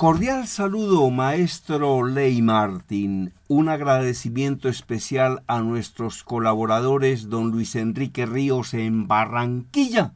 Cordial saludo, maestro Ley Martín. Un agradecimiento especial a nuestros colaboradores, don Luis Enrique Ríos en Barranquilla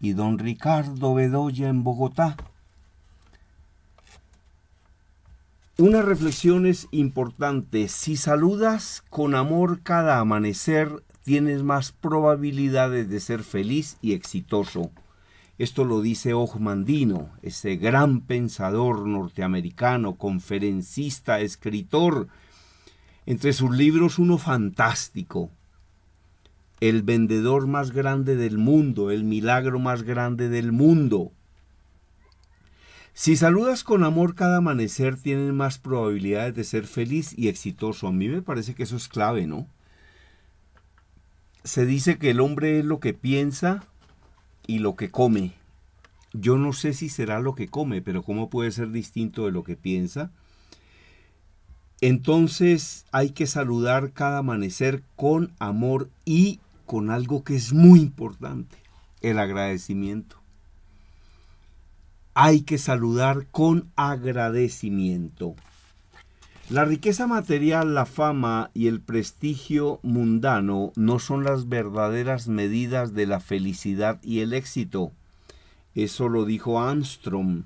y don Ricardo Bedoya en Bogotá. Unas reflexiones importantes. Si saludas con amor cada amanecer, tienes más probabilidades de ser feliz y exitoso. Esto lo dice Ojmandino, ese gran pensador norteamericano, conferencista, escritor. Entre sus libros uno fantástico, El vendedor más grande del mundo, El milagro más grande del mundo. Si saludas con amor cada amanecer, tienen más probabilidades de ser feliz y exitoso. A mí me parece que eso es clave, ¿no? Se dice que el hombre es lo que piensa, y lo que come. Yo no sé si será lo que come, pero cómo puede ser distinto de lo que piensa. Entonces hay que saludar cada amanecer con amor y con algo que es muy importante, el agradecimiento. Hay que saludar con agradecimiento. La riqueza material, la fama y el prestigio mundano no son las verdaderas medidas de la felicidad y el éxito. Eso lo dijo Armstrong.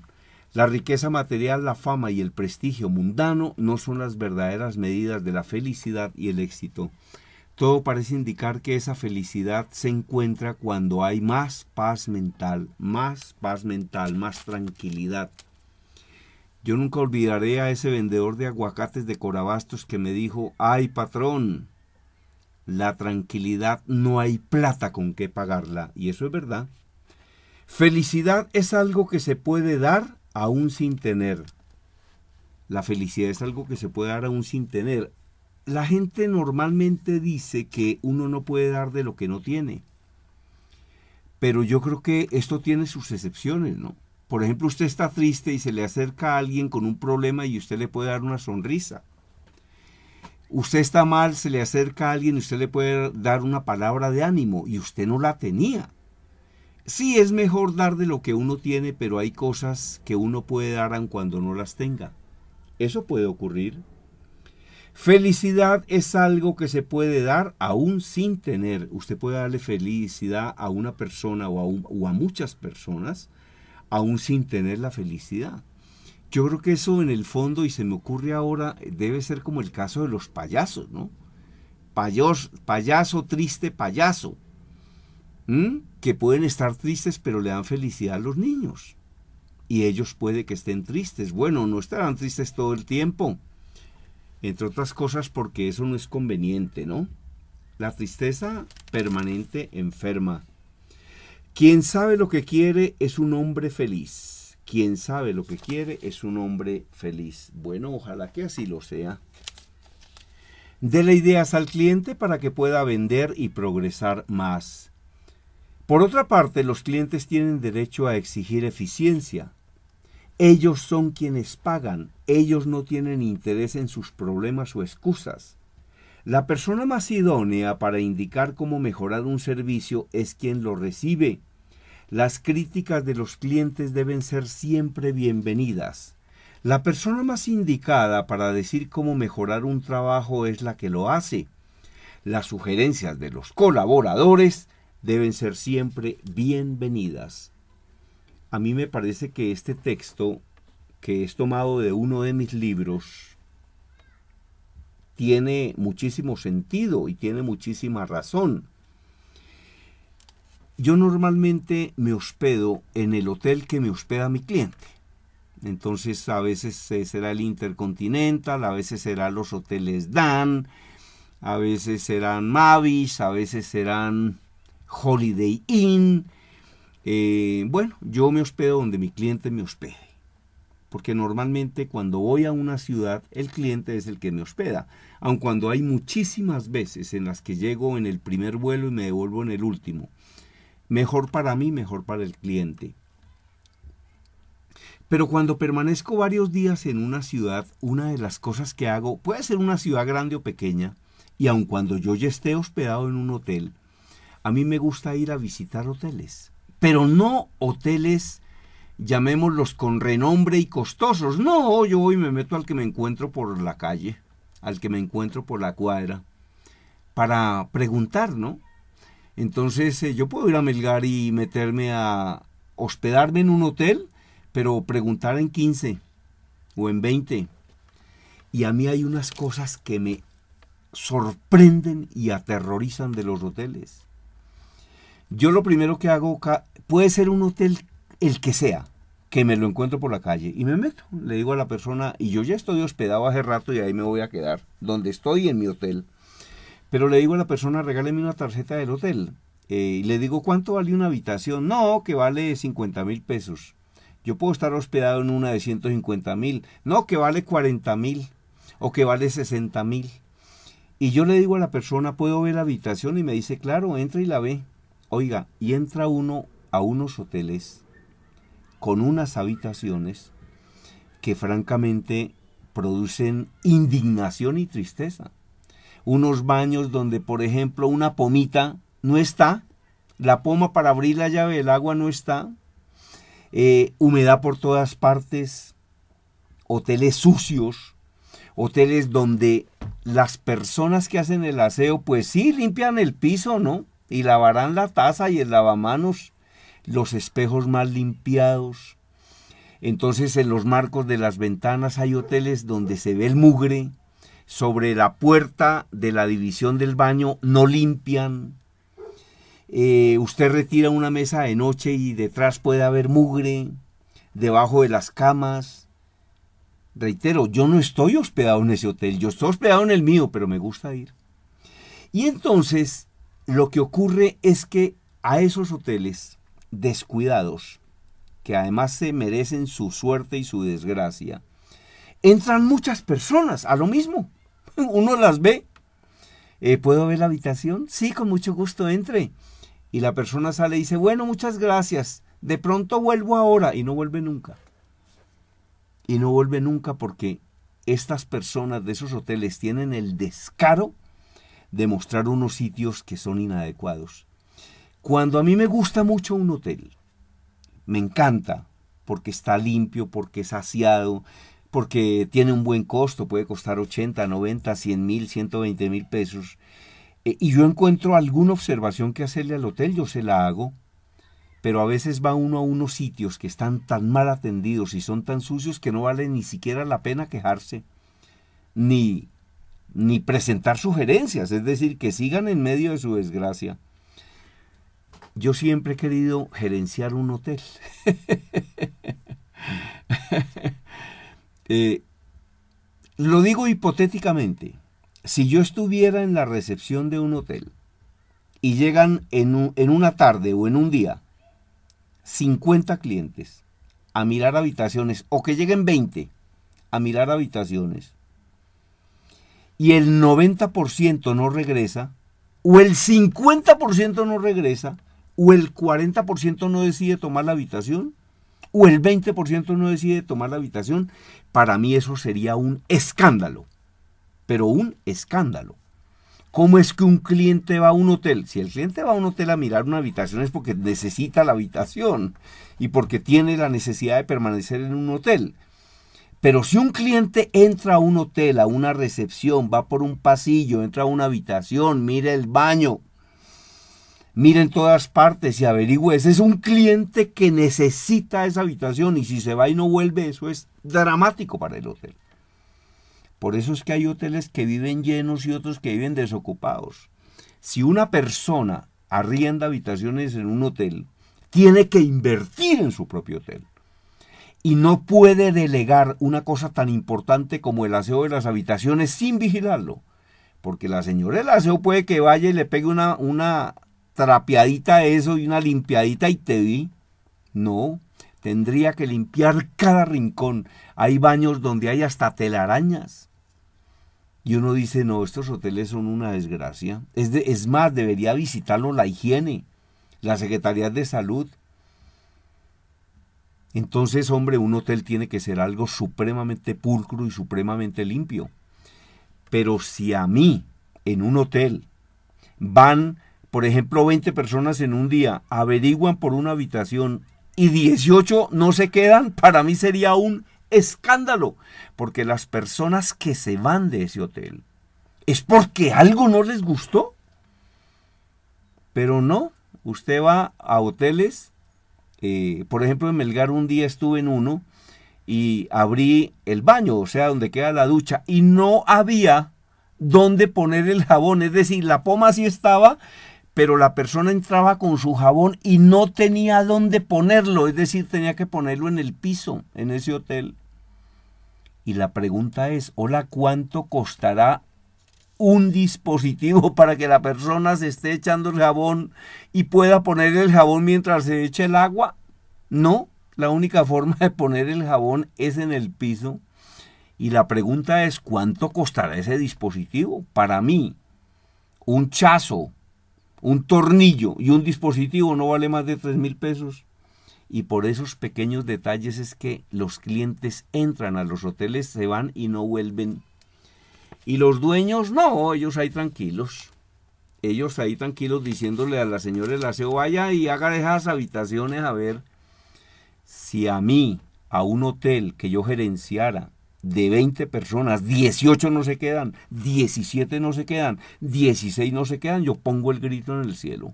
La riqueza material, la fama y el prestigio mundano no son las verdaderas medidas de la felicidad y el éxito. Todo parece indicar que esa felicidad se encuentra cuando hay más paz mental, más paz mental, más tranquilidad. Yo nunca olvidaré a ese vendedor de aguacates de Corabastos que me dijo, ay patrón, la tranquilidad no hay plata con que pagarla. Y eso es verdad. Felicidad es algo que se puede dar aún sin tener. La felicidad es algo que se puede dar aún sin tener. La gente normalmente dice que uno no puede dar de lo que no tiene. Pero yo creo que esto tiene sus excepciones, ¿no? Por ejemplo, usted está triste y se le acerca a alguien con un problema y usted le puede dar una sonrisa. Usted está mal, se le acerca a alguien y usted le puede dar una palabra de ánimo y usted no la tenía. Sí, es mejor dar de lo que uno tiene, pero hay cosas que uno puede dar aun cuando no las tenga. Eso puede ocurrir. Felicidad es algo que se puede dar aún sin tener. Usted puede darle felicidad a una persona o a, o a muchas personas aún sin tener la felicidad. Yo creo que eso en el fondo, y se me ocurre ahora, debe ser como el caso de los payasos, ¿no? Payos, payaso triste, payaso. Que pueden estar tristes, pero le dan felicidad a los niños. Y ellos puede que estén tristes. Bueno, no estarán tristes todo el tiempo. Entre otras cosas porque eso no es conveniente, ¿no? La tristeza permanente enferma quien sabe lo que quiere es un hombre feliz. Quien sabe lo que quiere es un hombre feliz. Bueno, ojalá que así lo sea. Dele ideas al cliente para que pueda vender y progresar más. Por otra parte, los clientes tienen derecho a exigir eficiencia. Ellos son quienes pagan, ellos no tienen interés en sus problemas o excusas. La persona más idónea para indicar cómo mejorar un servicio es quien lo recibe. Las críticas de los clientes deben ser siempre bienvenidas. La persona más indicada para decir cómo mejorar un trabajo es la que lo hace. Las sugerencias de los colaboradores deben ser siempre bienvenidas. A mí me parece que este texto, que es tomado de uno de mis libros, tiene muchísimo sentido y tiene muchísima razón. Yo normalmente me hospedo en el hotel que me hospeda mi cliente. Entonces a veces eh, será el Intercontinental, a veces serán los hoteles Dan, a veces serán Mavis, a veces serán Holiday Inn. Eh, bueno, yo me hospedo donde mi cliente me hospede porque normalmente cuando voy a una ciudad el cliente es el que me hospeda, aun cuando hay muchísimas veces en las que llego en el primer vuelo y me devuelvo en el último. Mejor para mí, mejor para el cliente. Pero cuando permanezco varios días en una ciudad, una de las cosas que hago, puede ser una ciudad grande o pequeña, y aun cuando yo ya esté hospedado en un hotel, a mí me gusta ir a visitar hoteles, pero no hoteles llamémoslos con renombre y costosos. No, yo y me meto al que me encuentro por la calle, al que me encuentro por la cuadra, para preguntar, ¿no? Entonces eh, yo puedo ir a Melgar y meterme a hospedarme en un hotel, pero preguntar en 15 o en 20. Y a mí hay unas cosas que me sorprenden y aterrorizan de los hoteles. Yo lo primero que hago, puede ser un hotel el que sea, que me lo encuentro por la calle y me meto, le digo a la persona, y yo ya estoy hospedado hace rato y ahí me voy a quedar, donde estoy en mi hotel. Pero le digo a la persona, regáleme una tarjeta del hotel. Eh, y le digo, ¿cuánto vale una habitación? No, que vale 50 mil pesos. Yo puedo estar hospedado en una de 150 mil. No, que vale 40 mil. O que vale 60 mil. Y yo le digo a la persona, ¿puedo ver la habitación? Y me dice, claro, entra y la ve. Oiga, y entra uno a unos hoteles con unas habitaciones que francamente producen indignación y tristeza. Unos baños donde, por ejemplo, una pomita no está, la poma para abrir la llave del agua no está, eh, humedad por todas partes, hoteles sucios, hoteles donde las personas que hacen el aseo, pues sí, limpian el piso, ¿no? Y lavarán la taza y el lavamanos, los espejos más limpiados. Entonces en los marcos de las ventanas hay hoteles donde se ve el mugre, sobre la puerta de la división del baño no limpian. Eh, usted retira una mesa de noche y detrás puede haber mugre, debajo de las camas. Reitero, yo no estoy hospedado en ese hotel, yo estoy hospedado en el mío, pero me gusta ir. Y entonces lo que ocurre es que a esos hoteles descuidados, que además se merecen su suerte y su desgracia, entran muchas personas a lo mismo. Uno las ve. Eh, ¿Puedo ver la habitación? Sí, con mucho gusto entre. Y la persona sale y dice, bueno, muchas gracias. De pronto vuelvo ahora y no vuelve nunca. Y no vuelve nunca porque estas personas de esos hoteles tienen el descaro de mostrar unos sitios que son inadecuados. Cuando a mí me gusta mucho un hotel, me encanta porque está limpio, porque es saciado, porque tiene un buen costo, puede costar 80, 90, 100 mil, 120 mil pesos. Eh, y yo encuentro alguna observación que hacerle al hotel, yo se la hago, pero a veces va uno a unos sitios que están tan mal atendidos y son tan sucios que no vale ni siquiera la pena quejarse, ni, ni presentar sugerencias, es decir, que sigan en medio de su desgracia. Yo siempre he querido gerenciar un hotel. Eh, lo digo hipotéticamente. Si yo estuviera en la recepción de un hotel y llegan en, en una tarde o en un día 50 clientes a mirar habitaciones o que lleguen 20 a mirar habitaciones y el 90% no regresa o el 50% no regresa, o el 40% no decide tomar la habitación, o el 20% no decide tomar la habitación, para mí eso sería un escándalo. Pero un escándalo. ¿Cómo es que un cliente va a un hotel? Si el cliente va a un hotel a mirar una habitación es porque necesita la habitación y porque tiene la necesidad de permanecer en un hotel. Pero si un cliente entra a un hotel, a una recepción, va por un pasillo, entra a una habitación, mira el baño, miren todas partes y averigüe. es un cliente que necesita esa habitación y si se va y no vuelve, eso es dramático para el hotel. Por eso es que hay hoteles que viven llenos y otros que viven desocupados. Si una persona arrienda habitaciones en un hotel, tiene que invertir en su propio hotel. Y no puede delegar una cosa tan importante como el aseo de las habitaciones sin vigilarlo. Porque la señora del aseo puede que vaya y le pegue una trapeadita eso y una limpiadita y te vi. No, tendría que limpiar cada rincón. Hay baños donde hay hasta telarañas. Y uno dice, no, estos hoteles son una desgracia. Es, es más, debería visitarlo la higiene, la Secretaría de Salud. Entonces, hombre, un hotel tiene que ser algo supremamente pulcro y supremamente limpio. Pero si a mí, en un hotel, van por ejemplo, 20 personas en un día averiguan por una habitación y 18 no se quedan, para mí sería un escándalo, porque las personas que se van de ese hotel es porque algo no les gustó. Pero no, usted va a hoteles, eh, por ejemplo en Melgar un día estuve en uno y abrí el baño, o sea, donde queda la ducha, y no había dónde poner el jabón, es decir, la poma sí estaba, pero la persona entraba con su jabón y no tenía dónde ponerlo, es decir, tenía que ponerlo en el piso, en ese hotel. Y la pregunta es, hola, ¿cuánto costará un dispositivo para que la persona se esté echando el jabón y pueda poner el jabón mientras se echa el agua? No, la única forma de poner el jabón es en el piso. Y la pregunta es, ¿cuánto costará ese dispositivo? Para mí, un chazo, un tornillo y un dispositivo no vale más de tres mil pesos. Y por esos pequeños detalles es que los clientes entran a los hoteles, se van y no vuelven. Y los dueños, no, ellos ahí tranquilos. Ellos ahí tranquilos diciéndole a la señora la aseo, vaya y haga esas habitaciones a ver si a mí, a un hotel que yo gerenciara, de 20 personas, 18 no se quedan, 17 no se quedan, 16 no se quedan, yo pongo el grito en el cielo.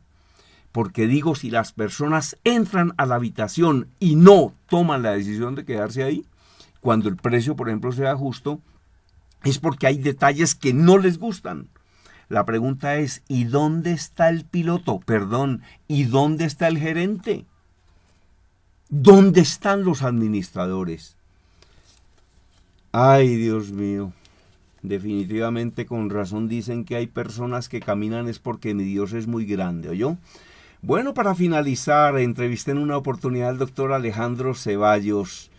Porque digo, si las personas entran a la habitación y no toman la decisión de quedarse ahí, cuando el precio, por ejemplo, sea justo, es porque hay detalles que no les gustan. La pregunta es, ¿y dónde está el piloto? Perdón, ¿y dónde está el gerente? ¿Dónde están los administradores? Ay, Dios mío. Definitivamente con razón dicen que hay personas que caminan es porque mi Dios es muy grande, yo. Bueno, para finalizar, entrevisté en una oportunidad al doctor Alejandro Ceballos.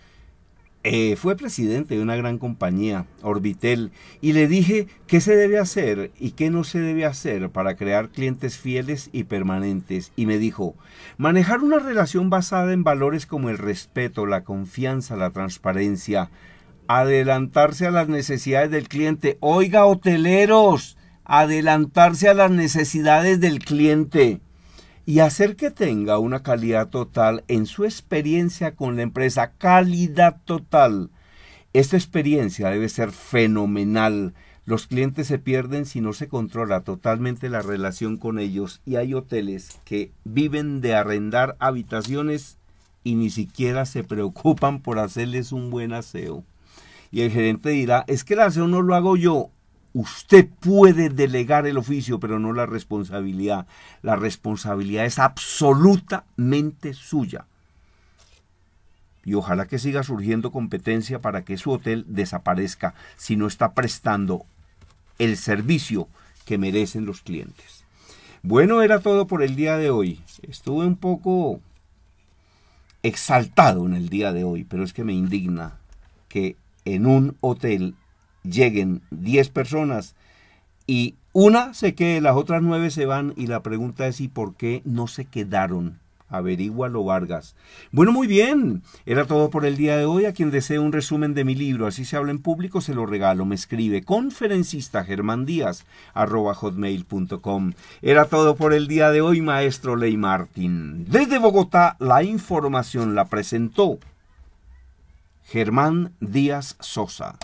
Eh, fue presidente de una gran compañía, Orbitel, y le dije qué se debe hacer y qué no se debe hacer para crear clientes fieles y permanentes. Y me dijo, manejar una relación basada en valores como el respeto, la confianza, la transparencia, adelantarse a las necesidades del cliente. Oiga, hoteleros, adelantarse a las necesidades del cliente y hacer que tenga una calidad total en su experiencia con la empresa. Calidad total. Esta experiencia debe ser fenomenal. Los clientes se pierden si no se controla totalmente la relación con ellos y hay hoteles que viven de arrendar habitaciones y ni siquiera se preocupan por hacerles un buen aseo y el gerente dirá, es que la acción no lo hago yo. Usted puede delegar el oficio, pero no la responsabilidad. La responsabilidad es absolutamente suya. Y ojalá que siga surgiendo competencia para que su hotel desaparezca si no está prestando el servicio que merecen los clientes. Bueno, era todo por el día de hoy. Estuve un poco exaltado en el día de hoy, pero es que me indigna que en un hotel lleguen 10 personas y una se quede, las otras nueve se van y la pregunta es ¿y por qué no se quedaron? Averígualo Vargas. Bueno, muy bien. Era todo por el día de hoy. A quien desee un resumen de mi libro, así se habla en público, se lo regalo. Me escribe conferencista germán díaz hotmail.com. Era todo por el día de hoy, maestro Ley Martín. Desde Bogotá, la información la presentó Germán Díaz Sosa.